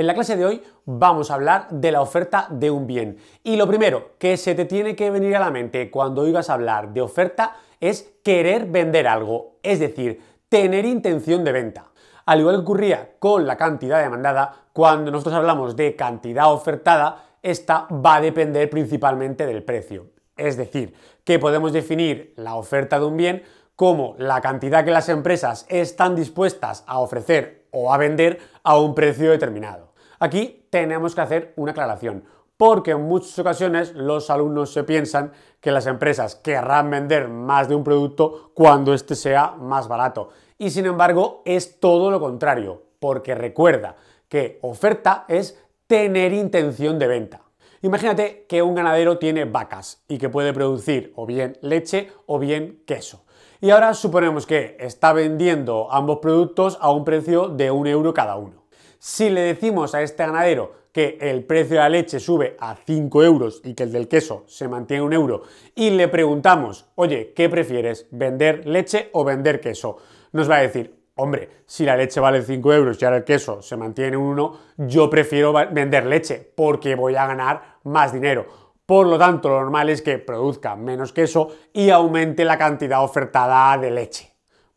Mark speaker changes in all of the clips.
Speaker 1: En la clase de hoy vamos a hablar de la oferta de un bien. Y lo primero que se te tiene que venir a la mente cuando oigas hablar de oferta es querer vender algo, es decir, tener intención de venta. Al igual que ocurría con la cantidad demandada, cuando nosotros hablamos de cantidad ofertada, esta va a depender principalmente del precio. Es decir, que podemos definir la oferta de un bien como la cantidad que las empresas están dispuestas a ofrecer o a vender a un precio determinado. Aquí tenemos que hacer una aclaración, porque en muchas ocasiones los alumnos se piensan que las empresas querrán vender más de un producto cuando éste sea más barato. Y sin embargo, es todo lo contrario, porque recuerda que oferta es tener intención de venta. Imagínate que un ganadero tiene vacas y que puede producir o bien leche o bien queso. Y ahora suponemos que está vendiendo ambos productos a un precio de un euro cada uno. Si le decimos a este ganadero que el precio de la leche sube a 5 euros y que el del queso se mantiene 1 euro y le preguntamos, oye, ¿qué prefieres? ¿Vender leche o vender queso? Nos va a decir, hombre, si la leche vale 5 euros y ahora el queso se mantiene uno, 1, yo prefiero vender leche porque voy a ganar más dinero. Por lo tanto, lo normal es que produzca menos queso y aumente la cantidad ofertada de leche.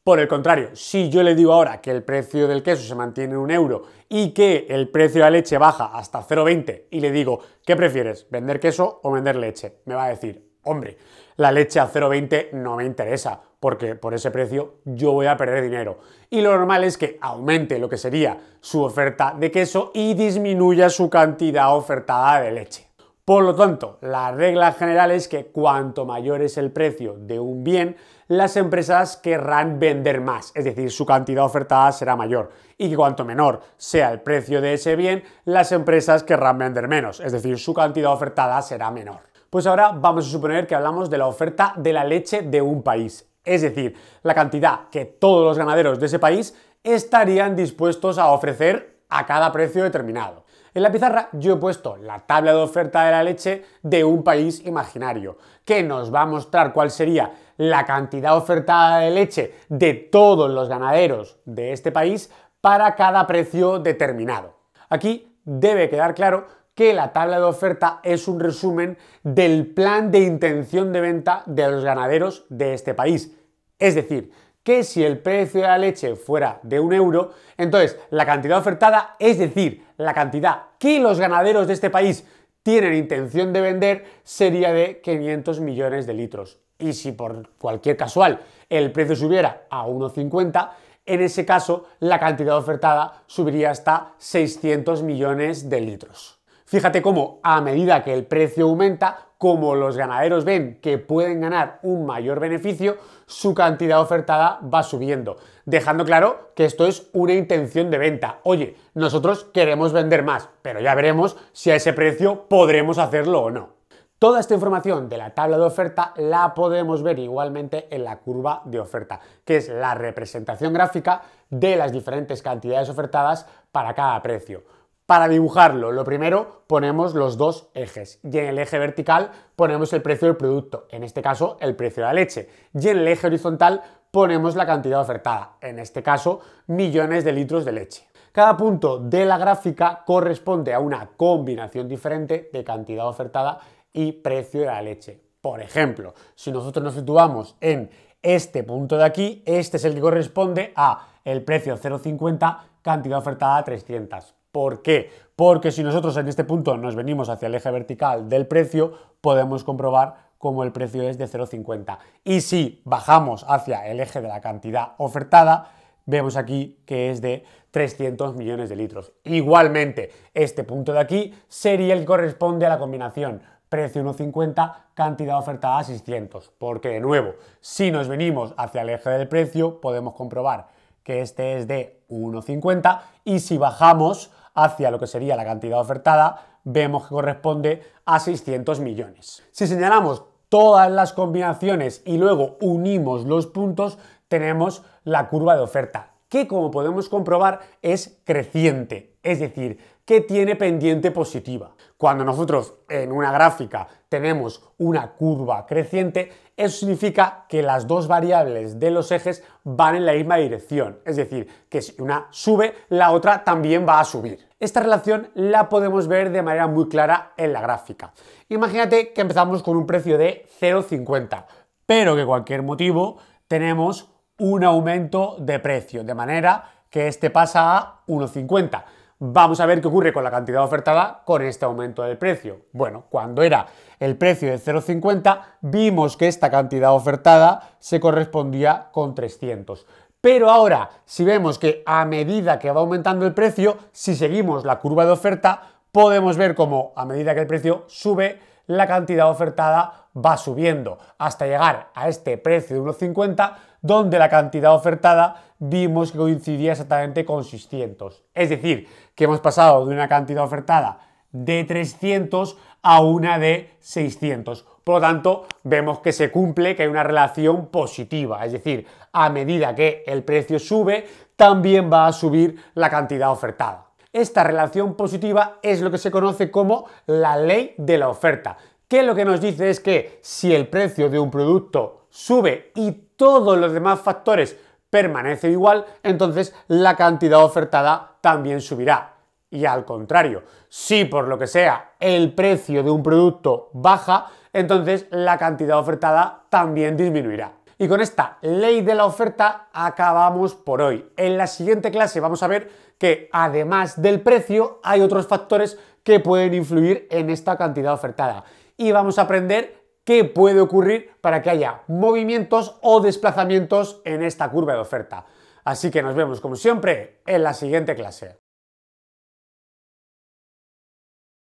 Speaker 1: Por el contrario, si yo le digo ahora que el precio del queso se mantiene en un euro y que el precio de la leche baja hasta 0,20 y le digo, ¿qué prefieres? ¿Vender queso o vender leche? Me va a decir, hombre, la leche a 0,20 no me interesa, porque por ese precio yo voy a perder dinero. Y lo normal es que aumente lo que sería su oferta de queso y disminuya su cantidad ofertada de leche. Por lo tanto, la regla general es que cuanto mayor es el precio de un bien, las empresas querrán vender más, es decir, su cantidad ofertada será mayor. Y que cuanto menor sea el precio de ese bien, las empresas querrán vender menos, es decir, su cantidad ofertada será menor. Pues ahora vamos a suponer que hablamos de la oferta de la leche de un país, es decir, la cantidad que todos los ganaderos de ese país estarían dispuestos a ofrecer a cada precio determinado. En la pizarra yo he puesto la tabla de oferta de la leche de un país imaginario, que nos va a mostrar cuál sería la cantidad ofertada de leche de todos los ganaderos de este país para cada precio determinado. Aquí debe quedar claro que la tabla de oferta es un resumen del plan de intención de venta de los ganaderos de este país. Es decir, que si el precio de la leche fuera de un euro, entonces la cantidad ofertada, es decir, la cantidad que los ganaderos de este país tienen intención de vender sería de 500 millones de litros. Y si por cualquier casual el precio subiera a 1,50, en ese caso la cantidad ofertada subiría hasta 600 millones de litros. Fíjate cómo a medida que el precio aumenta, como los ganaderos ven que pueden ganar un mayor beneficio, su cantidad ofertada va subiendo, dejando claro que esto es una intención de venta. Oye, nosotros queremos vender más, pero ya veremos si a ese precio podremos hacerlo o no. Toda esta información de la tabla de oferta la podemos ver igualmente en la curva de oferta, que es la representación gráfica de las diferentes cantidades ofertadas para cada precio. Para dibujarlo, lo primero ponemos los dos ejes y en el eje vertical ponemos el precio del producto, en este caso el precio de la leche, y en el eje horizontal ponemos la cantidad ofertada, en este caso millones de litros de leche. Cada punto de la gráfica corresponde a una combinación diferente de cantidad ofertada y precio de la leche. Por ejemplo, si nosotros nos situamos en este punto de aquí, este es el que corresponde a el precio 0,50, cantidad ofertada 300. ¿Por qué? Porque si nosotros en este punto nos venimos hacia el eje vertical del precio, podemos comprobar cómo el precio es de 0,50. Y si bajamos hacia el eje de la cantidad ofertada, vemos aquí que es de 300 millones de litros. Igualmente, este punto de aquí sería el que corresponde a la combinación precio 1,50, cantidad ofertada 600. Porque de nuevo, si nos venimos hacia el eje del precio, podemos comprobar que este es de 1,50 y si bajamos hacia lo que sería la cantidad ofertada, vemos que corresponde a 600 millones. Si señalamos todas las combinaciones y luego unimos los puntos, tenemos la curva de oferta que como podemos comprobar es creciente, es decir, que tiene pendiente positiva. Cuando nosotros en una gráfica tenemos una curva creciente, eso significa que las dos variables de los ejes van en la misma dirección, es decir, que si una sube, la otra también va a subir. Esta relación la podemos ver de manera muy clara en la gráfica. Imagínate que empezamos con un precio de 0,50, pero que cualquier motivo tenemos un aumento de precio, de manera que este pasa a 1,50. Vamos a ver qué ocurre con la cantidad ofertada con este aumento del precio. Bueno, cuando era el precio de 0,50, vimos que esta cantidad ofertada se correspondía con 300. Pero ahora, si vemos que a medida que va aumentando el precio, si seguimos la curva de oferta, podemos ver cómo a medida que el precio sube, la cantidad ofertada va subiendo hasta llegar a este precio de 1,50 donde la cantidad ofertada vimos que coincidía exactamente con 600. Es decir, que hemos pasado de una cantidad ofertada de 300 a una de 600. Por lo tanto, vemos que se cumple, que hay una relación positiva, es decir, a medida que el precio sube, también va a subir la cantidad ofertada. Esta relación positiva es lo que se conoce como la ley de la oferta, que lo que nos dice es que si el precio de un producto sube y todos los demás factores permanecen igual, entonces la cantidad ofertada también subirá. Y al contrario, si por lo que sea el precio de un producto baja, entonces la cantidad ofertada también disminuirá. Y con esta ley de la oferta acabamos por hoy. En la siguiente clase vamos a ver que además del precio hay otros factores que pueden influir en esta cantidad ofertada. Y vamos a aprender qué puede ocurrir para que haya movimientos o desplazamientos en esta curva de oferta. Así que nos vemos como siempre en la siguiente clase.